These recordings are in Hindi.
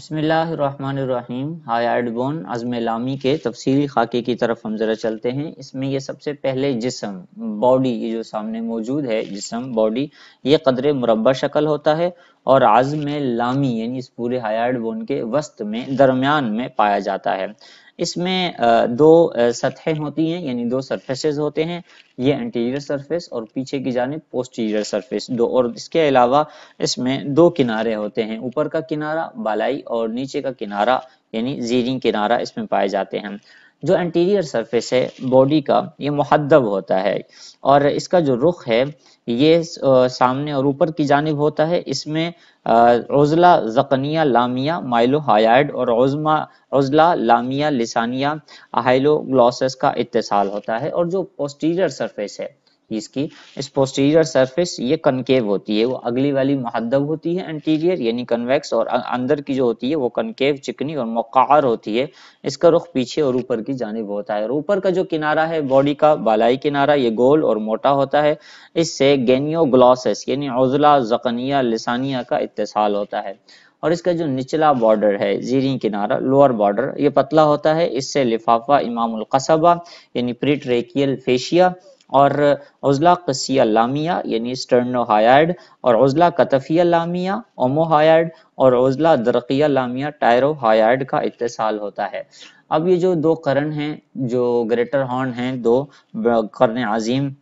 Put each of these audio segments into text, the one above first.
बसमीम हाय एडबोन अज़म लामी के तफसीली खाके की तरफ हम ज़रा चलते हैं इसमें यह सबसे पहले जिसम बॉडी ये जो सामने मौजूद है जिसम बॉडी ये कदर मुरबा शक्ल होता है और आजम लामी यानी इस पूरे हायाड बोन के वस्त में दरमियान में पाया जाता है इसमें दो सतहें होती हैं यानी दो सरफेसेस होते हैं ये एंटीरियर सरफेस और पीछे की जानब पोस्टीरियर सरफेस दो और इसके अलावा इसमें दो किनारे होते हैं ऊपर का किनारा बालाई और नीचे का किनारा यानी जीरी किनारा इसमें पाए जाते हैं जो एंटीरियर सरफेस है बॉडी का ये महदब होता है और इसका जो रुख है ये सामने और ऊपर की जानब होता है इसमें रोजला जकनिया लामिया माइलो हायड और रोजमा रोजला लामिया लिसानिया ग्लॉसेस का इत्तसाल होता है और जो पोस्टीरियर सरफेस है पीस की इस पोस्टीरियर सरफेस ये कनकेव होती है वो अगली वाली महदब होती है एंटीरियर यानी कन्वेक्स और अंदर की जो होती है वो कनकेव चिकनी और मकार होती है इसका रुख पीछे और ऊपर की जानब होता है और ऊपर का जो किनारा है बॉडी का बालाई किनारा ये गोल और मोटा होता है इससे गेनियो ग्लॉसस यानी उजला जकनिया लिसानिया का इतसाल होता है और इसका जो निचला बॉर्डर है जीरी किनारा लोअर बॉर्डर ये पतला होता है इससे लिफाफा इमाम कसबा यानी प्रीट्रेकियल फेशिया और उजला कसिया लामिया यानी स्टर्नो और उजला कतफिया लामिया ओमो और उजला दरकिया लामिया टायरो का इतसाल होता है अब ये जो दो करण हैं जो ग्रेटर हॉर्न हैं दो करण अजीम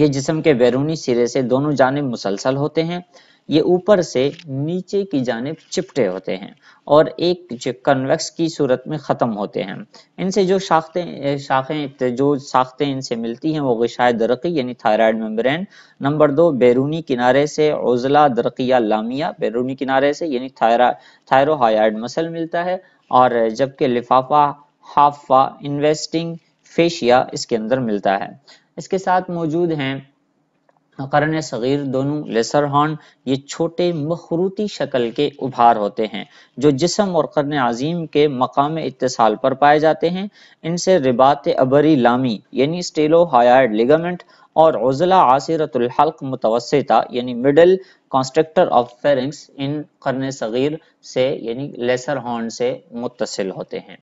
ये जिसम के बैरूनी सिरे से दोनों जानब मुसलसल होते हैं ये ऊपर से नीचे की जानब चिपटे होते हैं और एक कन्वेक्स की सूरत में ख़त्म होते हैं इनसे जो शाखते शाखें जो शाखें इनसे मिलती हैं वो गशाय दरकी यानी थायराइड मेम्ब्रेन नंबर दो बैरूनी किनारे से उजला दरकिया लामिया बैरूनी किनारे से यानी थायरा थायरोहायड मसल मिलता है और जबकि लिफाफा हाफा इन्वेस्टिंग फेशिया इसके अंदर मिलता है इसके साथ मौजूद हैं करण सगीर दोनों लेसर हॉर्न ये छोटे मखरूती शक्ल के उभार होते हैं जो जिसम और करन अजीम के मकाम इतसाल पर पाए जाते हैं इनसे रिबात अबरी लामी यानी स्टेलो हायाड लिगामेंट और उजला आसिरतुल्हल्क मुतवस्ता यानी मिडल कॉन्स्ट्रक्टर ऑफ फेरिंग्स इन करन सगीर से यानी लेसर हॉर्न से मुतसिल होते हैं